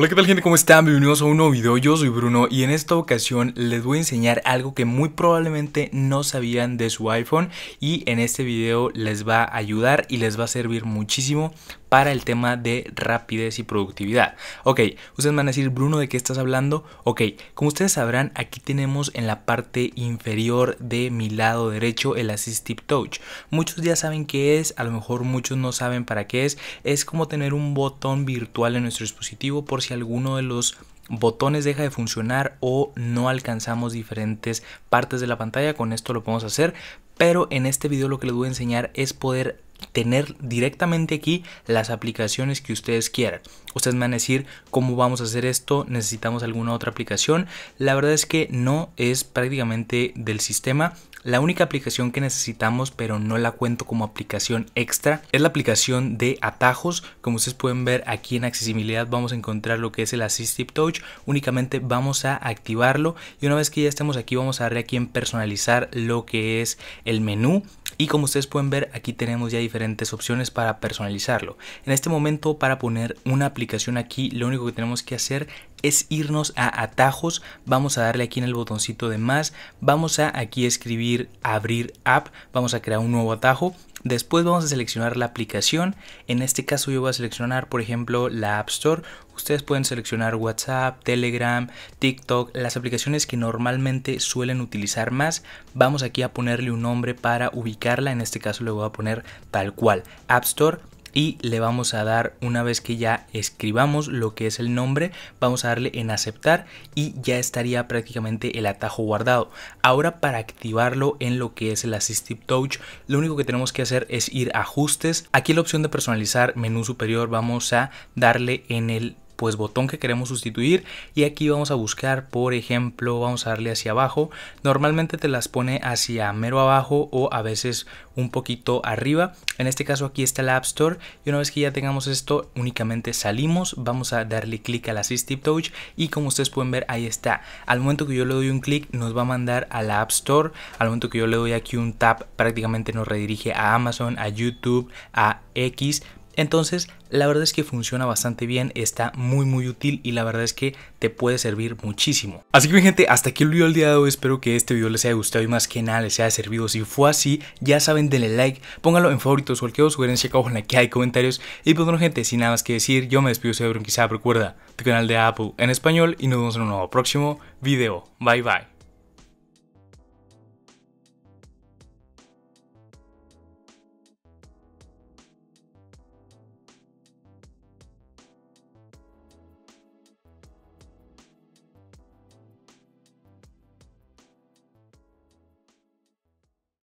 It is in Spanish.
Hola qué tal gente, ¿cómo están? Bienvenidos a un nuevo video, yo soy Bruno y en esta ocasión les voy a enseñar algo que muy probablemente no sabían de su iPhone y en este video les va a ayudar y les va a servir muchísimo para el tema de rapidez y productividad. Ok, ustedes van a decir, Bruno, ¿de qué estás hablando? Ok, como ustedes sabrán, aquí tenemos en la parte inferior de mi lado derecho el Assistive Touch. Muchos ya saben qué es, a lo mejor muchos no saben para qué es. Es como tener un botón virtual en nuestro dispositivo por si alguno de los botones deja de funcionar o no alcanzamos diferentes partes de la pantalla. Con esto lo podemos hacer, pero en este video lo que les voy a enseñar es poder tener directamente aquí las aplicaciones que ustedes quieran. Ustedes me van a decir cómo vamos a hacer esto, necesitamos alguna otra aplicación. La verdad es que no es prácticamente del sistema, la única aplicación que necesitamos, pero no la cuento como aplicación extra, es la aplicación de atajos. Como ustedes pueden ver aquí en accesibilidad vamos a encontrar lo que es el Assistive Touch. Únicamente vamos a activarlo y una vez que ya estemos aquí vamos a darle aquí en personalizar lo que es el menú. Y como ustedes pueden ver, aquí tenemos ya diferentes opciones para personalizarlo. En este momento, para poner una aplicación aquí, lo único que tenemos que hacer es irnos a atajos. Vamos a darle aquí en el botoncito de más. Vamos a aquí escribir abrir app, vamos a crear un nuevo atajo. Después vamos a seleccionar la aplicación. En este caso yo voy a seleccionar, por ejemplo, la App Store. Ustedes pueden seleccionar WhatsApp, Telegram, TikTok, las aplicaciones que normalmente suelen utilizar más. Vamos aquí a ponerle un nombre para ubicarla. En este caso le voy a poner tal cual, App Store y le vamos a dar una vez que ya escribamos lo que es el nombre vamos a darle en aceptar y ya estaría prácticamente el atajo guardado ahora para activarlo en lo que es el assistive touch lo único que tenemos que hacer es ir a ajustes aquí la opción de personalizar menú superior vamos a darle en el pues botón que queremos sustituir y aquí vamos a buscar por ejemplo vamos a darle hacia abajo normalmente te las pone hacia mero abajo o a veces un poquito arriba en este caso aquí está la App Store y una vez que ya tengamos esto únicamente salimos vamos a darle clic a la Assistive Touch y como ustedes pueden ver ahí está al momento que yo le doy un clic nos va a mandar a la App Store al momento que yo le doy aquí un tap prácticamente nos redirige a Amazon a YouTube a X entonces, la verdad es que funciona bastante bien, está muy muy útil y la verdad es que te puede servir muchísimo. Así que mi gente, hasta aquí el video del día de hoy, espero que este video les haya gustado y más que nada les haya servido. Si fue así, ya saben, denle like, pónganlo en favoritos, cualquier sugerencia acá en la que hay comentarios. Y pues bueno gente, sin nada más que decir, yo me despido, soy Quizá recuerda tu canal de Apple en español y nos vemos en un nuevo próximo video. Bye bye.